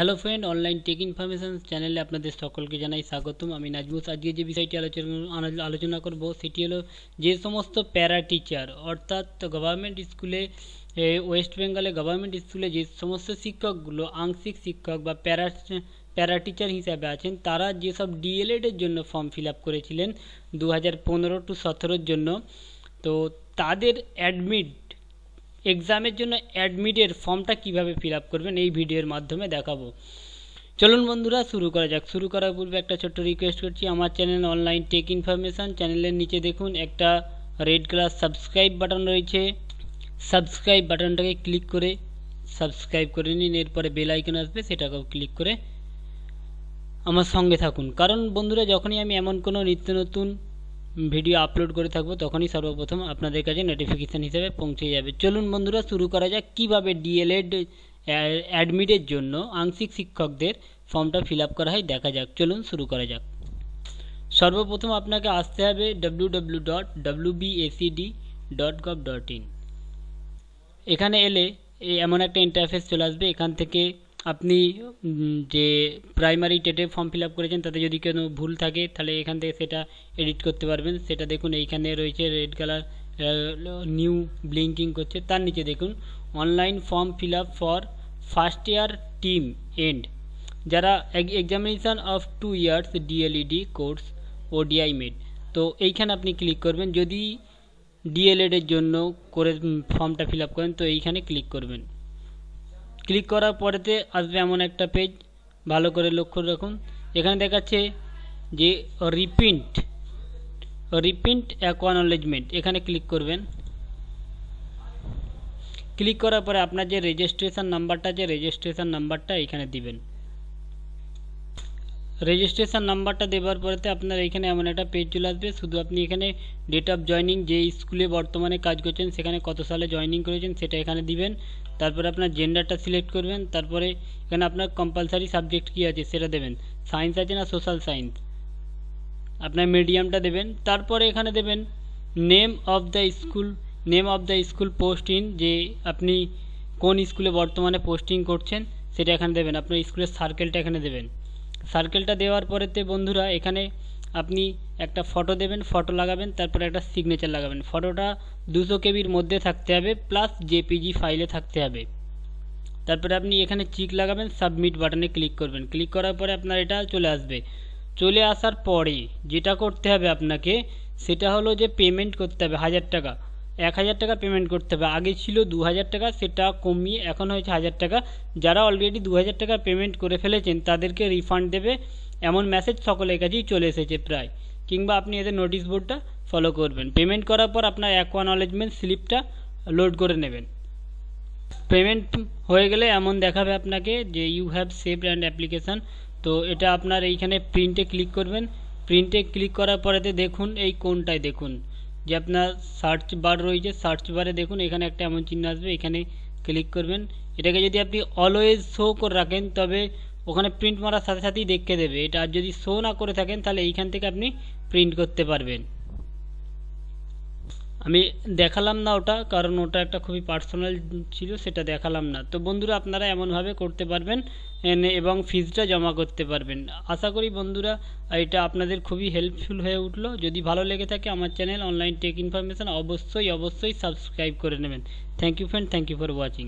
hello friend online tech information চ্যানেলে আপনাদের সকলকে জানাই স্বাগতম আমি নাজমুস আজকে যে বিষয়টি আলোচনা আলোচনা করব সেটি হলো যে সমস্ত প্যারা টিচার অর্থাৎ গভর্নমেন্ট স্কুলে ওয়েস্ট বেঙ্গলে গভর্নমেন্ট স্কুলে যে সমস্ত শিক্ষকগুলো আংশিক শিক্ষক বা প্যারা প্যারা টিচার হিসাবে আছেন তারা যেসব ডিএলএডের জন্য ফর্ম ফিল আপ করেছিলেন দু হাজার পনেরো টু সতেরোর জন্য তো তাদের অ্যাডমিট এক্সামের জন্য অ্যাডমিটের ফর্মটা কিভাবে ফিল করবেন এই ভিডিওর মাধ্যমে দেখাবো চলুন বন্ধুরা শুরু করা যাক শুরু করার পূর্বে একটা ছোট্ট রিকোয়েস্ট করছি আমার চ্যানেল অনলাইন টেক ইনফরমেশান চ্যানেলের নিচে দেখুন একটা রেড কালার সাবস্ক্রাইব বাটন রয়েছে সাবস্ক্রাইব বাটনটাকে ক্লিক করে সাবস্ক্রাইব করে নিন এরপরে বেল আইকন আসবে সেটাকেও ক্লিক করে আমার সঙ্গে থাকুন কারণ বন্ধুরা যখনই আমি এমন কোনো নিত্য নতুন ভিডিও আপলোড করে থাকবো তখনই সর্বপ্রথম আপনাদের কাছে নোটিফিকেশান হিসেবে পৌঁছে যাবে চলুন বন্ধুরা শুরু করা যাক কীভাবে ডিএলএড অ্যাডমিটের জন্য আংশিক শিক্ষকদের ফর্মটা ফিল করা হয় দেখা যাক চলুন শুরু করা যাক সর্বপ্রথম আপনাকে আসতে হবে W dot dot dot in এখানে এলে এমন একটা ইন্টারফেস চলে আসবে এখান থেকে আপনি যে প্রাইমারি টেটে ফর্ম ফিল আপ করেছেন তাতে যদি কোনো ভুল থাকে তাহলে এখান থেকে সেটা এডিট করতে পারবেন সেটা দেখুন এইখানে রয়েছে রেড কালার নিউ ব্লিঙ্কিং করছে তার নিচে দেখুন online form fill up for first year term end যারা examination of two years DElEd course ও ডিআই মেড তো এইখানে আপনি ক্লিক করবেন যদি ডিএলএডের e জন্য করে ফর্মটা ফিল আপ করেন তো এইখানে ক্লিক করবেন ক্লিক করার পরেতে আসবে এমন একটা পেজ ভালো করে লক্ষ্য রাখুন এখানে দেখাচ্ছে যে রিপ্রিন্ট রিপ্রিন্ট অ্যাকনোলেজমেন্ট এখানে ক্লিক করবেন ক্লিক করার পরে আপনার যে রেজিস্ট্রেশন নাম্বারটা যে রেজিস্ট্রেশন নাম্বারটা এখানে দিবেন রেজিস্ট্রেশন নাম্বারটা দেওয়ার পরেতে আপনার এখানে এমন একটা পেজ চলে আসবে শুধু আপনি এখানে ডেট অফ জয়নিং যে স্কুলে বর্তমানে কাজ করছেন সেখানে কত সালে জয়নিং করেছেন সেটা এখানে দিবেন তারপরে আপনার জেন্ডারটা সিলেক্ট করবেন তারপরে এখানে আপনার কম্পালসারি সাবজেক্ট কী আছে সেটা দেবেন সায়েন্স আছে না সোশ্যাল সায়েন্স আপনার মিডিয়ামটা দেবেন তারপরে এখানে দেবেন name of the school name of the school post in যে আপনি কোন স্কুলে বর্তমানে পোস্টিং করছেন সেটা এখানে দেবেন আপনার স্কুলের সার্কেলটা এখানে দেবেন সার্কেলটা দেওয়ার পরেতে বন্ধুরা এখানে আপনি একটা ফটো দেবেন ফটো লাগাবেন তারপরে একটা সিগনেচার লাগাবেন ফটোটা দুশো কেবির মধ্যে থাকতে হবে প্লাস জেপিজি ফাইলে থাকতে হবে তারপরে আপনি এখানে চিক লাগাবেন সাবমিট বাটনে ক্লিক করবেন ক্লিক করার পরে আপনার এটা চলে আসবে চলে আসার পরে যেটা করতে হবে আপনাকে সেটা হলো যে পেমেন্ট করতে হবে হাজার টাকা এক হাজার টাকা পেমেন্ট করতে হবে আগে ছিল দু হাজার টাকা সেটা কমিয়ে এখন হয়েছে হাজার টাকা যারা অলরেডি দু হাজার টাকা পেমেন্ট করে ফেলেছেন তাদেরকে রিফান্ড দেবে এমন মেসেজ সকলের কাছেই চলে এসেছে প্রায় কিংবা আপনি এদের নোটিশ বোর্ডটা ফলো করবেন পেমেন্ট করার পর আপনার অ্যাকোয়ানলেজমেন্ট স্লিপটা লোড করে নেবেন পেমেন্ট হয়ে গেলে এমন দেখাবে আপনাকে যে you have saved and application তো এটা আপনার এইখানে প্রিন্টে ক্লিক করবেন প্রিন্টে ক্লিক করার পরেতে দেখুন এই কোনটায় দেখুন যে আপনার সার্চ বার রয়েছে সার্চ বারে দেখুন এখানে একটা এমন চিহ্ন আসবে এখানে ক্লিক করবেন এটাকে যদি আপনি অলওয়েজ শো করে রাখেন তবে ওখানে প্রিন্ট মারার সাথে সাথেই দেখতে দেবে এটা আর যদি শো না করে থাকেন তাহলে এইখান থেকে আপনি প্রিন্ট করতে পারবেন আমি দেখালাম না ওটা কারণ ওটা একটা খুবই পার্সোনাল ছিল সেটা দেখালাম না তো বন্ধুরা আপনারা এমনভাবে করতে পারবেন এবং ফিজটা জমা করতে পারবেন আশা করি বন্ধুরা এটা আপনাদের খুবই হেল্পফুল হয়ে উঠলো যদি ভালো লেগে থাকে আমার চ্যানেল অনলাইন টেক ইনফরমেশান অবশ্যই অবশ্যই সাবস্ক্রাইব করে নেবেন thank you friend thank you for watching